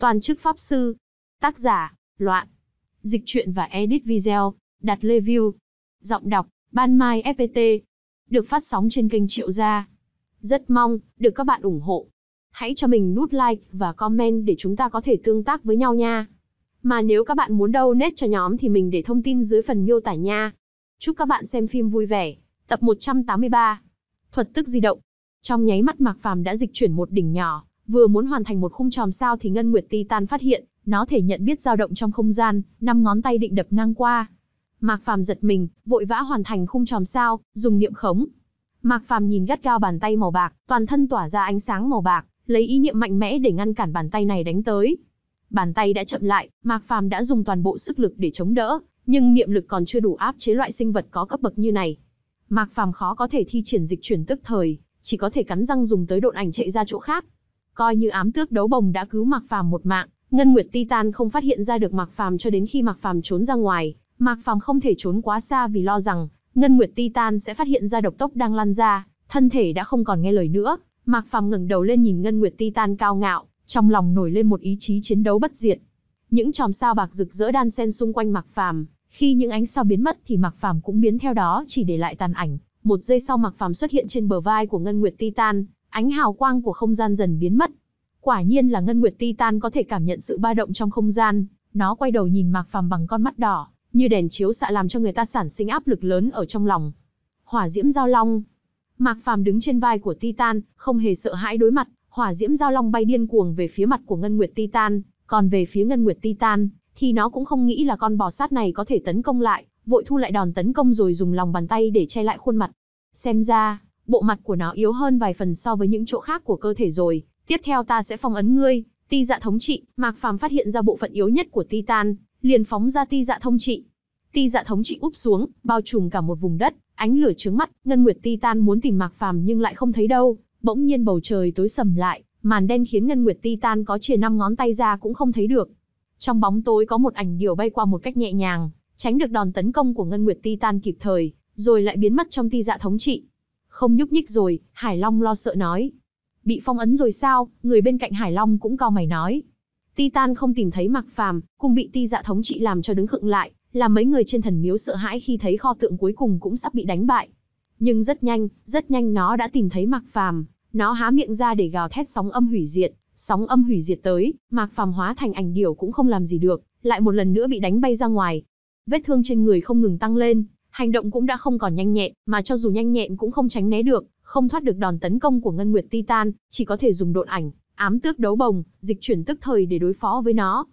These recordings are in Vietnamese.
Toàn chức Pháp Sư. Tác giả, Loạn. Dịch truyện và edit video, đặt lê view. Giọng đọc, Ban Mai FPT. Được phát sóng trên kênh Triệu Gia. Rất mong, được các bạn ủng hộ. Hãy cho mình nút like và comment để chúng ta có thể tương tác với nhau nha. Mà nếu các bạn muốn đâu nét cho nhóm thì mình để thông tin dưới phần miêu tả nha. Chúc các bạn xem phim vui vẻ. Tập 183. Thuật tức di động. Trong nháy mắt Mạc Phàm đã dịch chuyển một đỉnh nhỏ, Vừa muốn hoàn thành một khung tròm sao thì Ngân Nguyệt Titan phát hiện, nó thể nhận biết dao động trong không gian, năm ngón tay định đập ngang qua. Mạc Phàm giật mình, vội vã hoàn thành khung tròm sao, dùng niệm khống. Mạc Phàm nhìn gắt gao bàn tay màu bạc, toàn thân tỏa ra ánh sáng màu bạc, lấy ý niệm mạnh mẽ để ngăn cản bàn tay này đánh tới. Bàn tay đã chậm lại, Mạc Phàm đã dùng toàn bộ sức lực để chống đỡ, nhưng niệm lực còn chưa đủ áp chế loại sinh vật có cấp bậc như này. Mạc Phàm khó có thể thi triển dịch chuyển tức thời, chỉ có thể cắn răng dùng tới độn ảnh chạy ra chỗ khác. Coi như ám tước đấu bồng đã cứu Mạc Phàm một mạng, Ngân Nguyệt Titan không phát hiện ra được Mạc Phàm cho đến khi Mạc Phàm trốn ra ngoài, Mạc Phàm không thể trốn quá xa vì lo rằng Ngân Nguyệt Titan sẽ phát hiện ra độc tốc đang lan ra, thân thể đã không còn nghe lời nữa. Mạc Phàm ngẩng đầu lên nhìn Ngân Nguyệt Titan cao ngạo, trong lòng nổi lên một ý chí chiến đấu bất diệt. Những chòm sao bạc rực rỡ đan xen xung quanh Mạc Phàm, khi những ánh sao biến mất thì Mạc Phàm cũng biến theo đó, chỉ để lại tàn ảnh. Một giây sau Mạc Phàm xuất hiện trên bờ vai của Ngân Nguyệt Titan, Ánh hào quang của không gian dần biến mất. Quả nhiên là Ngân Nguyệt Titan có thể cảm nhận sự ba động trong không gian, nó quay đầu nhìn Mạc Phàm bằng con mắt đỏ, như đèn chiếu xạ làm cho người ta sản sinh áp lực lớn ở trong lòng. Hỏa diễm giao long. Mạc Phàm đứng trên vai của Titan, không hề sợ hãi đối mặt, hỏa diễm giao long bay điên cuồng về phía mặt của Ngân Nguyệt Titan, còn về phía Ngân Nguyệt Titan thì nó cũng không nghĩ là con bò sát này có thể tấn công lại, vội thu lại đòn tấn công rồi dùng lòng bàn tay để che lại khuôn mặt. Xem ra, bộ mặt của nó yếu hơn vài phần so với những chỗ khác của cơ thể rồi, tiếp theo ta sẽ phong ấn ngươi, ti dạ thống trị, Mạc Phàm phát hiện ra bộ phận yếu nhất của Titan, liền phóng ra ti dạ thống trị. Ti dạ thống trị úp xuống, bao trùm cả một vùng đất, ánh lửa trướng mắt, Ngân Nguyệt Titan muốn tìm Mạc Phàm nhưng lại không thấy đâu, bỗng nhiên bầu trời tối sầm lại, màn đen khiến Ngân Nguyệt Titan có chìa năm ngón tay ra cũng không thấy được. Trong bóng tối có một ảnh điểu bay qua một cách nhẹ nhàng, tránh được đòn tấn công của Ngân Nguyệt Titan kịp thời, rồi lại biến mất trong ti dạ thống trị. Không nhúc nhích rồi, Hải Long lo sợ nói. Bị phong ấn rồi sao, người bên cạnh Hải Long cũng cao mày nói. Titan không tìm thấy mặc phàm, cùng bị ti dạ thống trị làm cho đứng khựng lại, làm mấy người trên thần miếu sợ hãi khi thấy kho tượng cuối cùng cũng sắp bị đánh bại. Nhưng rất nhanh, rất nhanh nó đã tìm thấy mặc phàm, nó há miệng ra để gào thét sóng âm hủy diệt, sóng âm hủy diệt tới, mạc phàm hóa thành ảnh điểu cũng không làm gì được, lại một lần nữa bị đánh bay ra ngoài. Vết thương trên người không ngừng tăng lên, Hành động cũng đã không còn nhanh nhẹn, mà cho dù nhanh nhẹn cũng không tránh né được, không thoát được đòn tấn công của Ngân Nguyệt Titan, chỉ có thể dùng độn ảnh, ám tước đấu bồng, dịch chuyển tức thời để đối phó với nó.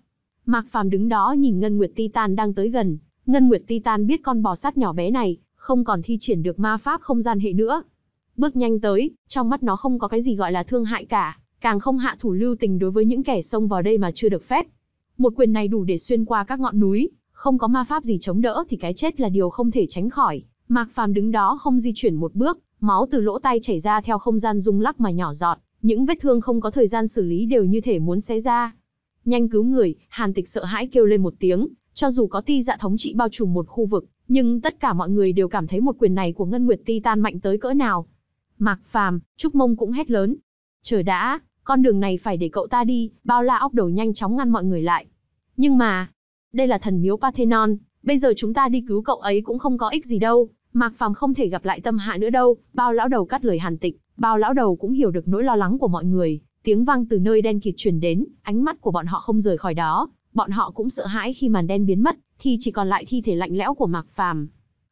Mạc Phàm đứng đó nhìn Ngân Nguyệt Titan đang tới gần, Ngân Nguyệt Titan biết con bò sát nhỏ bé này không còn thi triển được ma pháp không gian hệ nữa. Bước nhanh tới, trong mắt nó không có cái gì gọi là thương hại cả, càng không hạ thủ lưu tình đối với những kẻ xông vào đây mà chưa được phép. Một quyền này đủ để xuyên qua các ngọn núi, không có ma pháp gì chống đỡ thì cái chết là điều không thể tránh khỏi. Mạc Phàm đứng đó không di chuyển một bước, máu từ lỗ tay chảy ra theo không gian rung lắc mà nhỏ giọt, những vết thương không có thời gian xử lý đều như thể muốn xé ra. Nhanh cứu người, Hàn Tịch sợ hãi kêu lên một tiếng, cho dù có ti dạ thống trị bao trùm một khu vực, nhưng tất cả mọi người đều cảm thấy một quyền này của Ngân Nguyệt Ti tan mạnh tới cỡ nào. Mạc Phàm, Trúc Mông cũng hét lớn. Chờ đã, con đường này phải để cậu ta đi, bao la óc đầu nhanh chóng ngăn mọi người lại. Nhưng mà, đây là thần miếu Parthenon, bây giờ chúng ta đi cứu cậu ấy cũng không có ích gì đâu, Mạc Phàm không thể gặp lại tâm hạ nữa đâu, bao lão đầu cắt lời hàn Tịnh. bao lão đầu cũng hiểu được nỗi lo lắng của mọi người, tiếng vang từ nơi đen kịt truyền đến, ánh mắt của bọn họ không rời khỏi đó, bọn họ cũng sợ hãi khi màn đen biến mất, thì chỉ còn lại thi thể lạnh lẽo của Mạc Phàm.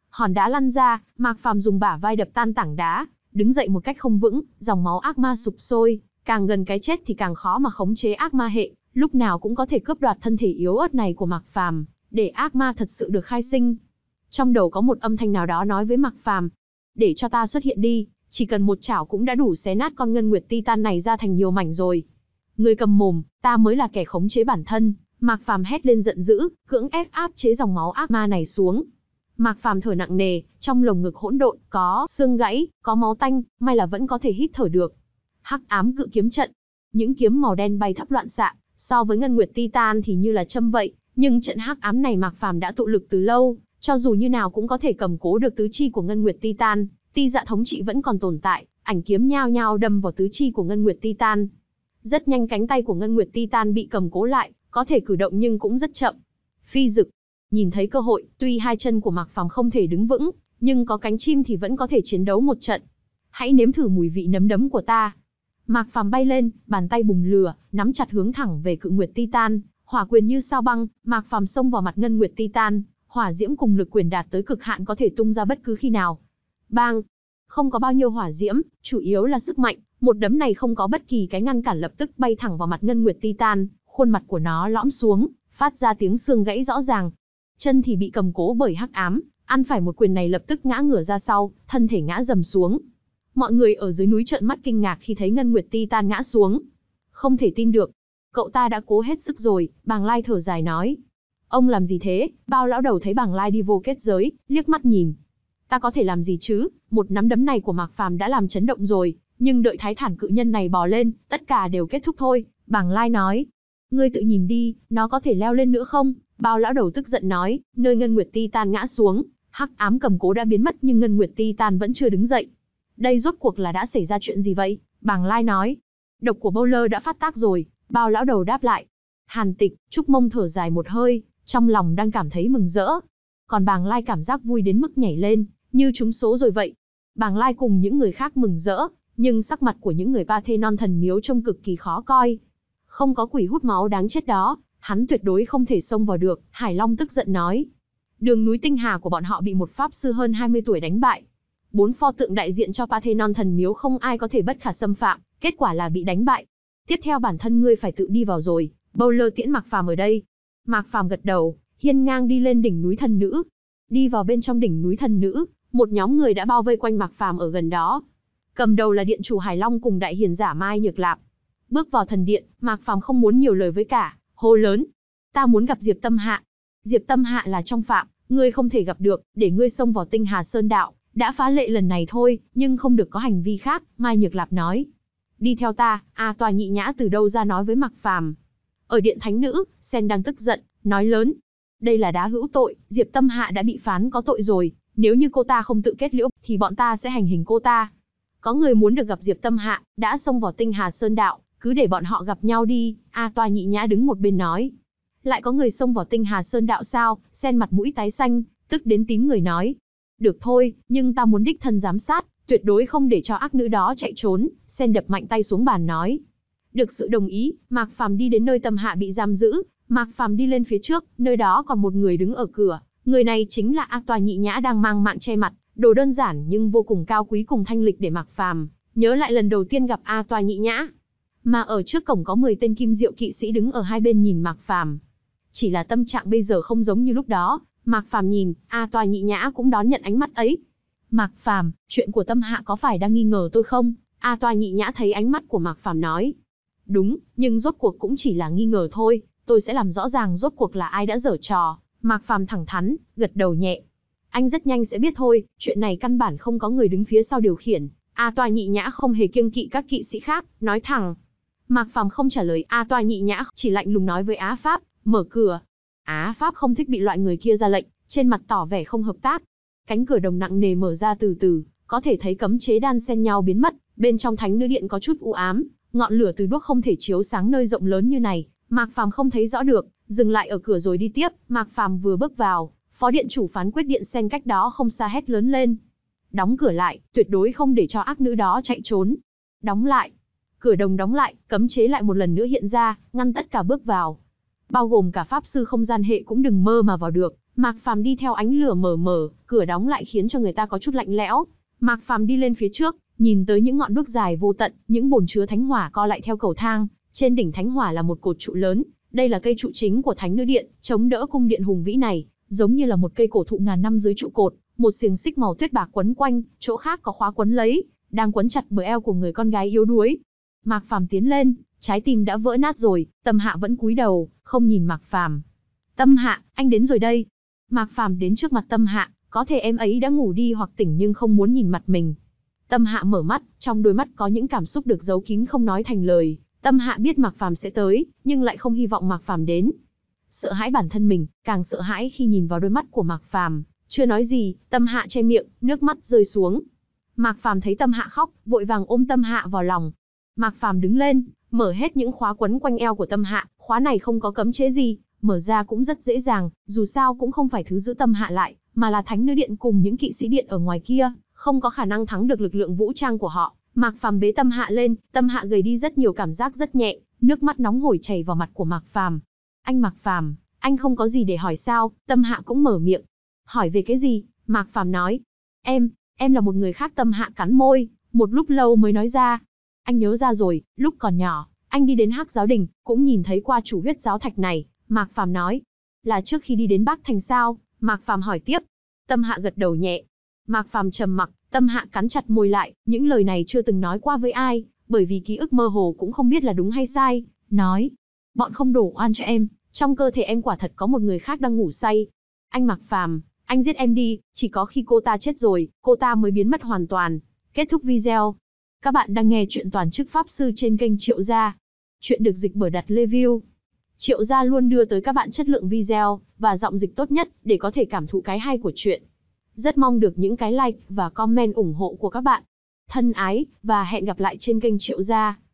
Hòn đá lăn ra, Mạc Phàm dùng bả vai đập tan tảng đá, đứng dậy một cách không vững, dòng máu ác ma sụp sôi, càng gần cái chết thì càng khó mà khống chế ác ma hệ, lúc nào cũng có thể cướp đoạt thân thể yếu ớt này của Mạc Phàm, để ác ma thật sự được khai sinh. Trong đầu có một âm thanh nào đó nói với Mạc Phàm, "Để cho ta xuất hiện đi, chỉ cần một chảo cũng đã đủ xé nát con ngân nguyệt titan này ra thành nhiều mảnh rồi." Người cầm mồm, ta mới là kẻ khống chế bản thân, Mạc Phàm hét lên giận dữ, cưỡng ép áp chế dòng máu ác ma này xuống. Mạc Phàm thở nặng nề, trong lồng ngực hỗn độn, có xương gãy, có máu tanh, may là vẫn có thể hít thở được. Hắc ám cự kiếm trận, những kiếm màu đen bay thấp loạn xạ, So với Ngân Nguyệt Titan thì như là châm vậy, nhưng trận hắc ám này Mạc Phàm đã tụ lực từ lâu, cho dù như nào cũng có thể cầm cố được tứ chi của Ngân Nguyệt Titan, Ti Dạ thống trị vẫn còn tồn tại, ảnh kiếm nhao nhao đâm vào tứ chi của Ngân Nguyệt Titan. Rất nhanh cánh tay của Ngân Nguyệt Titan bị cầm cố lại, có thể cử động nhưng cũng rất chậm. Phi dực, nhìn thấy cơ hội, tuy hai chân của Mạc Phàm không thể đứng vững, nhưng có cánh chim thì vẫn có thể chiến đấu một trận. Hãy nếm thử mùi vị nấm đấm của ta, Mạc Phàm bay lên, bàn tay bùng lửa, nắm chặt hướng thẳng về Cự Nguyệt Titan, hỏa quyền như sao băng, Mạc Phàm xông vào mặt Ngân Nguyệt Titan, hỏa diễm cùng lực quyền đạt tới cực hạn có thể tung ra bất cứ khi nào. Bang! Không có bao nhiêu hỏa diễm, chủ yếu là sức mạnh, một đấm này không có bất kỳ cái ngăn cản lập tức bay thẳng vào mặt Ngân Nguyệt Titan, khuôn mặt của nó lõm xuống, phát ra tiếng xương gãy rõ ràng. Chân thì bị cầm cố bởi hắc ám, ăn phải một quyền này lập tức ngã ngửa ra sau, thân thể ngã dầm xuống, Mọi người ở dưới núi trợn mắt kinh ngạc khi thấy Ngân Nguyệt Ti tan ngã xuống. Không thể tin được. Cậu ta đã cố hết sức rồi, bàng lai thở dài nói. Ông làm gì thế? Bao lão đầu thấy bàng lai đi vô kết giới, liếc mắt nhìn. Ta có thể làm gì chứ? Một nắm đấm này của Mạc Phàm đã làm chấn động rồi, nhưng đợi thái thản cự nhân này bò lên, tất cả đều kết thúc thôi, bàng lai nói. Ngươi tự nhìn đi, nó có thể leo lên nữa không? Bao lão đầu tức giận nói, nơi Ngân Nguyệt Ti tan ngã xuống, hắc ám cầm cố đã biến mất nhưng Ngân Nguyệt Ti tan vẫn chưa đứng dậy. Đây rốt cuộc là đã xảy ra chuyện gì vậy? Bàng Lai nói. Độc của Bowler đã phát tác rồi, bao lão đầu đáp lại. Hàn tịch, Trúc Mông thở dài một hơi, trong lòng đang cảm thấy mừng rỡ. Còn bàng Lai cảm giác vui đến mức nhảy lên, như trúng số rồi vậy. Bàng Lai cùng những người khác mừng rỡ, nhưng sắc mặt của những người ba thê non thần miếu trông cực kỳ khó coi. Không có quỷ hút máu đáng chết đó, hắn tuyệt đối không thể xông vào được, Hải Long tức giận nói. Đường núi tinh hà của bọn họ bị một pháp sư hơn 20 tuổi đánh bại, bốn pho tượng đại diện cho Parthenon thần miếu không ai có thể bất khả xâm phạm, kết quả là bị đánh bại. Tiếp theo bản thân ngươi phải tự đi vào rồi, Bầu Lơ tiễn Mạc Phàm ở đây. Mạc Phàm gật đầu, hiên ngang đi lên đỉnh núi thần nữ. Đi vào bên trong đỉnh núi thần nữ, một nhóm người đã bao vây quanh Mạc Phàm ở gần đó. Cầm đầu là điện chủ Hải Long cùng đại hiền giả Mai Nhược Lạp. Bước vào thần điện, Mạc Phàm không muốn nhiều lời với cả, hô lớn: "Ta muốn gặp Diệp Tâm Hạ." Diệp Tâm Hạ là trong phạm, ngươi không thể gặp được, để ngươi xông vào Tinh Hà Sơn đạo, đã phá lệ lần này thôi, nhưng không được có hành vi khác, Mai Nhược Lạp nói. Đi theo ta, a à, tòa nhị nhã từ đâu ra nói với Mạc Phàm. Ở điện thánh nữ, Sen đang tức giận, nói lớn. Đây là đá hữu tội, Diệp Tâm Hạ đã bị phán có tội rồi, nếu như cô ta không tự kết liễu, thì bọn ta sẽ hành hình cô ta. Có người muốn được gặp Diệp Tâm Hạ, đã xông vào tinh Hà Sơn Đạo, cứ để bọn họ gặp nhau đi, a à, tòa nhị nhã đứng một bên nói. Lại có người xông vào tinh Hà Sơn Đạo sao, Sen mặt mũi tái xanh, tức đến tím người nói, được thôi, nhưng ta muốn đích thân giám sát, tuyệt đối không để cho ác nữ đó chạy trốn, Sen đập mạnh tay xuống bàn nói. Được sự đồng ý, Mạc Phàm đi đến nơi Tâm Hạ bị giam giữ, Mạc Phàm đi lên phía trước, nơi đó còn một người đứng ở cửa, người này chính là Ác Toa Nhị Nhã đang mang mạng che mặt, đồ đơn giản nhưng vô cùng cao quý cùng thanh lịch để Mạc Phàm nhớ lại lần đầu tiên gặp A Toa Nhị Nhã. Mà ở trước cổng có 10 tên kim diệu kỵ sĩ đứng ở hai bên nhìn Mạc Phàm. Chỉ là tâm trạng bây giờ không giống như lúc đó, Mạc Phàm nhìn, A à, Toa Nhị Nhã cũng đón nhận ánh mắt ấy. Mạc Phàm, chuyện của Tâm Hạ có phải đang nghi ngờ tôi không? A à, Toa Nhị Nhã thấy ánh mắt của Mạc Phàm nói. Đúng, nhưng rốt cuộc cũng chỉ là nghi ngờ thôi, tôi sẽ làm rõ ràng rốt cuộc là ai đã giở trò. Mạc Phàm thẳng thắn, gật đầu nhẹ. Anh rất nhanh sẽ biết thôi, chuyện này căn bản không có người đứng phía sau điều khiển. A à, Toa Nhị Nhã không hề kiêng kỵ các kỵ sĩ khác, nói thẳng. Mạc Phàm không trả lời A Toa Nhị Nhã, chỉ lạnh lùng nói với Á Pháp, mở cửa, Á Pháp không thích bị loại người kia ra lệnh, trên mặt tỏ vẻ không hợp tác. Cánh cửa đồng nặng nề mở ra từ từ, có thể thấy cấm chế đan xen nhau biến mất, bên trong thánh nữ điện có chút u ám, ngọn lửa từ đuốc không thể chiếu sáng nơi rộng lớn như này, Mạc Phàm không thấy rõ được, dừng lại ở cửa rồi đi tiếp, Mạc Phàm vừa bước vào, phó điện chủ phán quyết điện sen cách đó không xa hét lớn lên. Đóng cửa lại, tuyệt đối không để cho ác nữ đó chạy trốn. Đóng lại. Cửa đồng đóng lại, cấm chế lại một lần nữa hiện ra, ngăn tất cả bước vào bao gồm cả pháp sư không gian hệ cũng đừng mơ mà vào được. Mạc Phàm đi theo ánh lửa mờ mờ, cửa đóng lại khiến cho người ta có chút lạnh lẽo. Mạc Phàm đi lên phía trước, nhìn tới những ngọn đuốc dài vô tận, những bồn chứa thánh hỏa co lại theo cầu thang, trên đỉnh thánh hỏa là một cột trụ lớn, đây là cây trụ chính của thánh nữ điện, chống đỡ cung điện hùng vĩ này, giống như là một cây cổ thụ ngàn năm dưới trụ cột, một xiềng xích màu tuyết bạc quấn quanh, chỗ khác có khóa quấn lấy, đang quấn chặt bờ eo của người con gái yếu đuối. Mạc Phàm tiến lên, Trái tim đã vỡ nát rồi, Tâm Hạ vẫn cúi đầu, không nhìn Mạc Phàm. "Tâm Hạ, anh đến rồi đây." Mạc Phàm đến trước mặt Tâm Hạ, có thể em ấy đã ngủ đi hoặc tỉnh nhưng không muốn nhìn mặt mình. Tâm Hạ mở mắt, trong đôi mắt có những cảm xúc được giấu kín không nói thành lời, Tâm Hạ biết Mạc Phàm sẽ tới, nhưng lại không hy vọng Mạc Phàm đến. Sợ hãi bản thân mình, càng sợ hãi khi nhìn vào đôi mắt của Mạc Phàm, chưa nói gì, Tâm Hạ che miệng, nước mắt rơi xuống. Mạc Phàm thấy Tâm Hạ khóc, vội vàng ôm Tâm Hạ vào lòng. Mạc Phàm đứng lên, Mở hết những khóa quấn quanh eo của tâm hạ, khóa này không có cấm chế gì, mở ra cũng rất dễ dàng, dù sao cũng không phải thứ giữ tâm hạ lại, mà là thánh nữ điện cùng những kỵ sĩ điện ở ngoài kia, không có khả năng thắng được lực lượng vũ trang của họ. Mạc Phàm bế tâm hạ lên, tâm hạ gầy đi rất nhiều cảm giác rất nhẹ, nước mắt nóng hổi chảy vào mặt của Mạc Phàm. "Anh Mạc Phàm, anh không có gì để hỏi sao?" Tâm hạ cũng mở miệng. "Hỏi về cái gì?" Mạc Phàm nói. "Em, em là một người khác." Tâm hạ cắn môi, một lúc lâu mới nói ra, anh nhớ ra rồi, lúc còn nhỏ, anh đi đến Hắc Giáo Đình, cũng nhìn thấy qua chủ huyết giáo thạch này, Mạc Phàm nói. Là trước khi đi đến Bắc Thành sao? Mạc Phàm hỏi tiếp. Tâm Hạ gật đầu nhẹ. Mạc Phàm trầm mặc, Tâm Hạ cắn chặt môi lại, những lời này chưa từng nói qua với ai, bởi vì ký ức mơ hồ cũng không biết là đúng hay sai, nói. Bọn không đổ oan cho em, trong cơ thể em quả thật có một người khác đang ngủ say. Anh Mạc Phàm, anh giết em đi, chỉ có khi cô ta chết rồi, cô ta mới biến mất hoàn toàn. Kết thúc video, các bạn đang nghe chuyện toàn chức Pháp Sư trên kênh Triệu Gia. Chuyện được dịch bởi đặt review. Triệu Gia luôn đưa tới các bạn chất lượng video và giọng dịch tốt nhất để có thể cảm thụ cái hay của chuyện. Rất mong được những cái like và comment ủng hộ của các bạn. Thân ái và hẹn gặp lại trên kênh Triệu Gia.